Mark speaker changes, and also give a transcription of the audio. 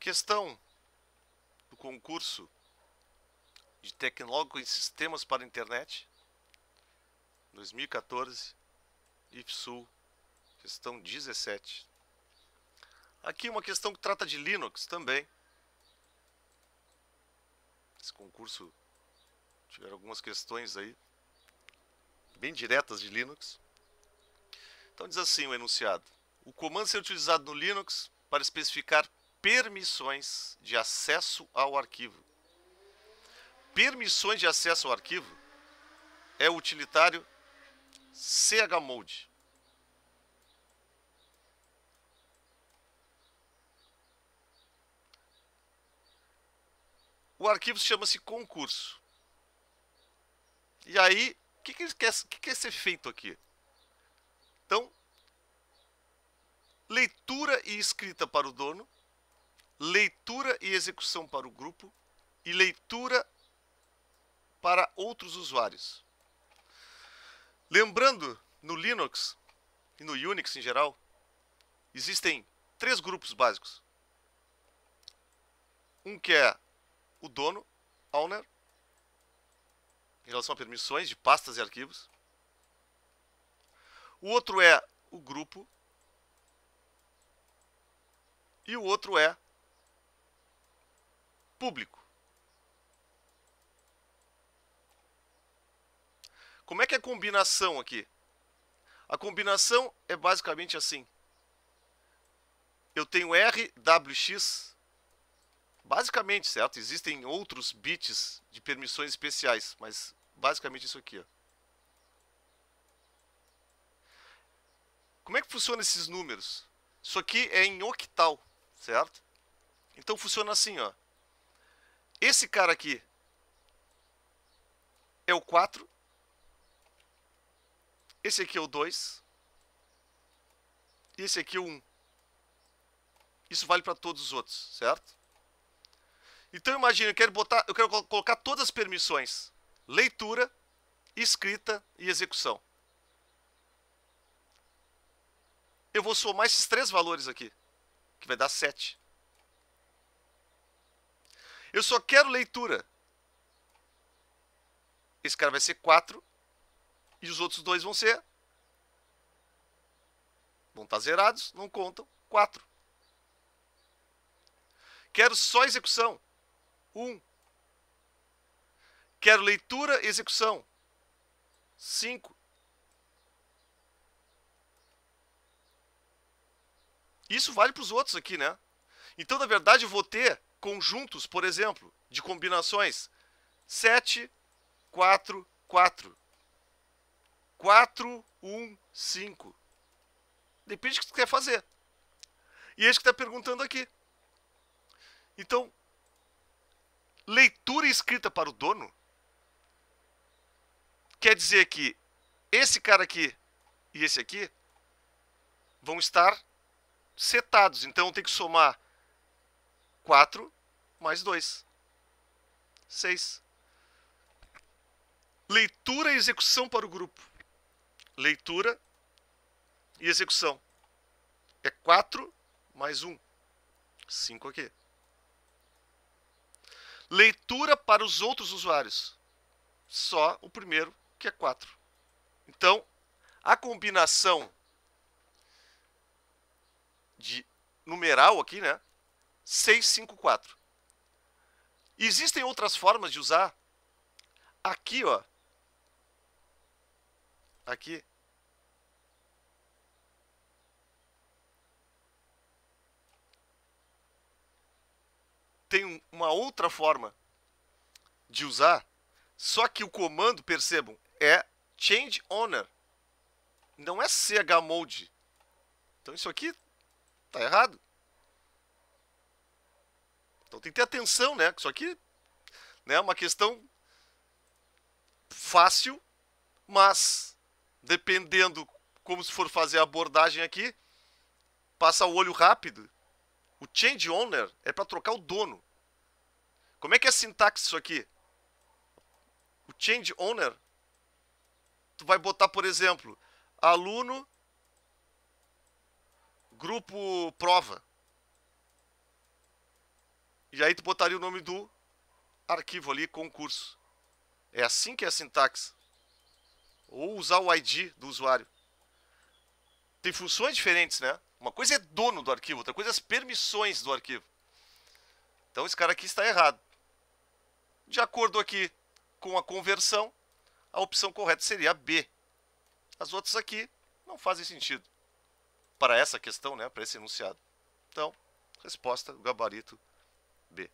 Speaker 1: Questão do concurso de tecnólogo em sistemas para a internet 2014 IFSU questão 17. Aqui uma questão que trata de Linux também. Esse concurso tiveram algumas questões aí bem diretas de Linux. Então diz assim o enunciado: o comando ser utilizado no Linux para especificar permissões de acesso ao arquivo. Permissões de acesso ao arquivo é o utilitário chmode. O arquivo chama-se concurso. E aí, o que, que, quer, que quer ser feito aqui? Então, leitura e escrita para o dono, leitura e execução para o grupo e leitura para outros usuários. Lembrando, no Linux e no Unix em geral, existem três grupos básicos. Um que é o dono, owner, em relação a permissões de pastas e arquivos. O outro é o grupo. E o outro é público. Como é que é a combinação aqui? A combinação é basicamente assim. Eu tenho RWX, basicamente, certo? Existem outros bits de permissões especiais, mas basicamente isso aqui. Ó. Como é que funciona esses números? Isso aqui é em octal, certo? Então funciona assim, ó. Esse cara aqui é o 4. Esse aqui é o 2. E esse aqui é o 1. Isso vale para todos os outros, certo? Então imagina, eu quero botar, eu quero colocar todas as permissões: leitura, escrita e execução. Eu vou somar esses três valores aqui, que vai dar 7. Eu só quero leitura. Esse cara vai ser 4. E os outros dois vão ser. Vão estar tá zerados, não contam. 4. Quero só execução. 1. Um. Quero leitura, execução. 5. Isso vale para os outros aqui, né? Então, na verdade, eu vou ter conjuntos, por exemplo, de combinações. 7, 4, 4. 4, 1, 5. Depende do que você quer fazer. E é isso que está perguntando aqui. Então, leitura escrita para o dono quer dizer que esse cara aqui e esse aqui vão estar setados. Então, tem que somar 4 mais 2. 6. Leitura e execução para o grupo. Leitura e execução. É 4 mais 1. 5 aqui. Leitura para os outros usuários. Só o primeiro, que é 4. Então, a combinação de numeral aqui, né? 654. Existem outras formas de usar. Aqui, ó. Aqui. Tem uma outra forma de usar, só que o comando, percebam, é change owner. Não é chmode. Então isso aqui tá errado. Então tem que ter atenção, né? Isso aqui né, é uma questão fácil, mas dependendo como se for fazer a abordagem aqui, passa o olho rápido. O change owner é para trocar o dono. Como é que é a sintaxe isso aqui? O change owner, tu vai botar, por exemplo, aluno, grupo prova. E aí tu botaria o nome do arquivo ali, concurso. É assim que é a sintaxe. Ou usar o ID do usuário. Tem funções diferentes, né? Uma coisa é dono do arquivo, outra coisa é as permissões do arquivo. Então esse cara aqui está errado. De acordo aqui com a conversão, a opção correta seria a B. As outras aqui não fazem sentido para essa questão, né, para esse enunciado. Então, resposta, gabarito B.